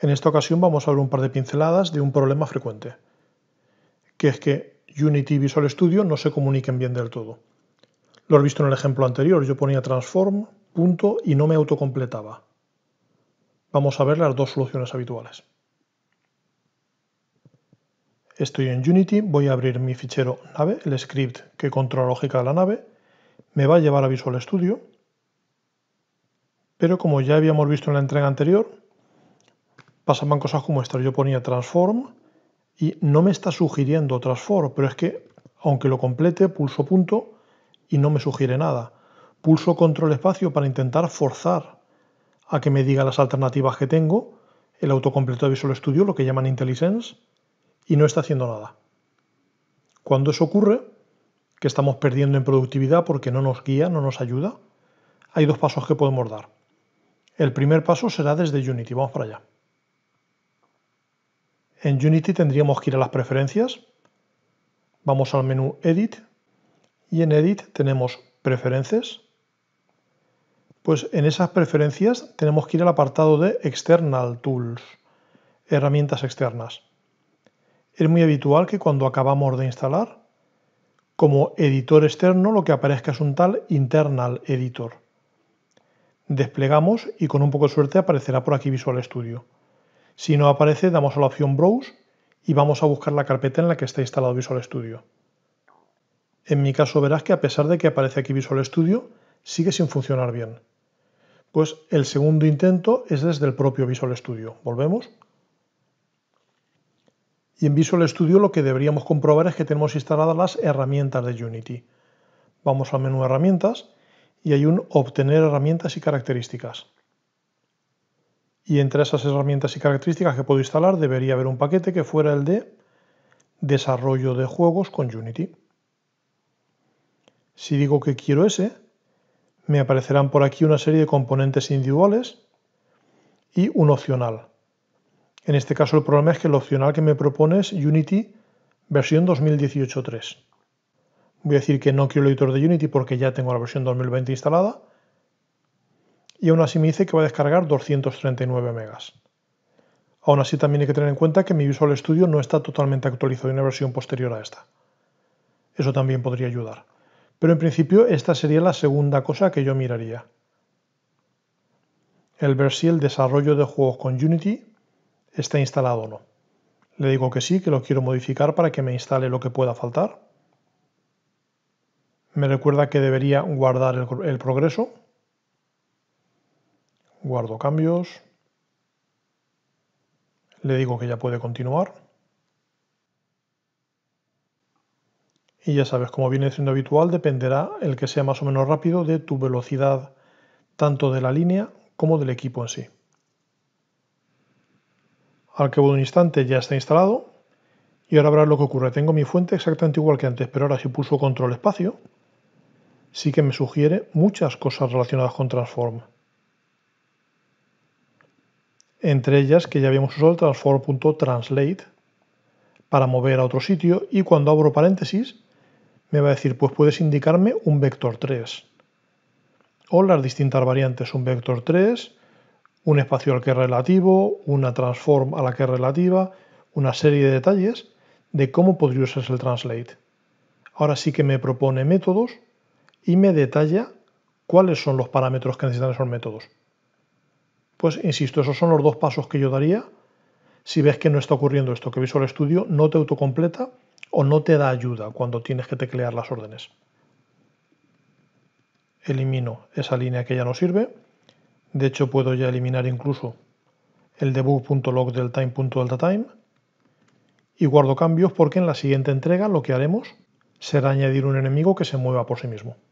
En esta ocasión vamos a ver un par de pinceladas de un problema frecuente, que es que Unity y Visual Studio no se comuniquen bien del todo. Lo he visto en el ejemplo anterior, yo ponía transform, punto y no me autocompletaba. Vamos a ver las dos soluciones habituales. Estoy en Unity, voy a abrir mi fichero nave, el script que controla la lógica de la nave, me va a llevar a Visual Studio, pero como ya habíamos visto en la entrega anterior, pasaban cosas como estas. Yo ponía transform y no me está sugiriendo transform, pero es que aunque lo complete, pulso punto y no me sugiere nada. Pulso control espacio para intentar forzar a que me diga las alternativas que tengo, el autocompleto de Visual Studio, lo que llaman IntelliSense, y no está haciendo nada. Cuando eso ocurre, que estamos perdiendo en productividad porque no nos guía, no nos ayuda, hay dos pasos que podemos dar. El primer paso será desde Unity, vamos para allá. En Unity tendríamos que ir a las preferencias, vamos al menú Edit y en Edit tenemos Preferencias. Pues en esas preferencias tenemos que ir al apartado de External Tools, herramientas externas. Es muy habitual que cuando acabamos de instalar, como editor externo lo que aparezca es un tal Internal Editor. Desplegamos y con un poco de suerte aparecerá por aquí Visual Studio. Si no aparece, damos a la opción Browse y vamos a buscar la carpeta en la que está instalado Visual Studio. En mi caso verás que a pesar de que aparece aquí Visual Studio, sigue sin funcionar bien. Pues el segundo intento es desde el propio Visual Studio. Volvemos. Y en Visual Studio lo que deberíamos comprobar es que tenemos instaladas las herramientas de Unity. Vamos al menú Herramientas y hay un Obtener herramientas y características. Y entre esas herramientas y características que puedo instalar debería haber un paquete que fuera el de desarrollo de juegos con Unity. Si digo que quiero ese, me aparecerán por aquí una serie de componentes individuales y un opcional. En este caso el problema es que el opcional que me propone es Unity versión 2018.3. Voy a decir que no quiero el editor de Unity porque ya tengo la versión 2020 instalada y aún así me dice que va a descargar 239 megas. Aún así también hay que tener en cuenta que mi Visual Studio no está totalmente actualizado en una versión posterior a esta. Eso también podría ayudar. Pero en principio esta sería la segunda cosa que yo miraría. El ver si el desarrollo de juegos con Unity está instalado o no. Le digo que sí, que lo quiero modificar para que me instale lo que pueda faltar. Me recuerda que debería guardar el progreso guardo cambios, le digo que ya puede continuar y ya sabes, como viene siendo habitual, dependerá el que sea más o menos rápido de tu velocidad tanto de la línea como del equipo en sí. Al cabo de un instante ya está instalado y ahora verás lo que ocurre. Tengo mi fuente exactamente igual que antes, pero ahora si pulso control espacio, sí que me sugiere muchas cosas relacionadas con Transform entre ellas que ya habíamos usado el transform.translate para mover a otro sitio y cuando abro paréntesis me va a decir pues puedes indicarme un vector 3 o las distintas variantes un vector 3, un espacio al que es relativo, una transform a la que es relativa, una serie de detalles de cómo podría usarse el translate. Ahora sí que me propone métodos y me detalla cuáles son los parámetros que necesitan esos métodos. Pues insisto, esos son los dos pasos que yo daría si ves que no está ocurriendo esto, que Visual estudio, no te autocompleta o no te da ayuda cuando tienes que teclear las órdenes. Elimino esa línea que ya no sirve. De hecho, puedo ya eliminar incluso el debug.log del time.deltaTime y guardo cambios porque en la siguiente entrega lo que haremos será añadir un enemigo que se mueva por sí mismo.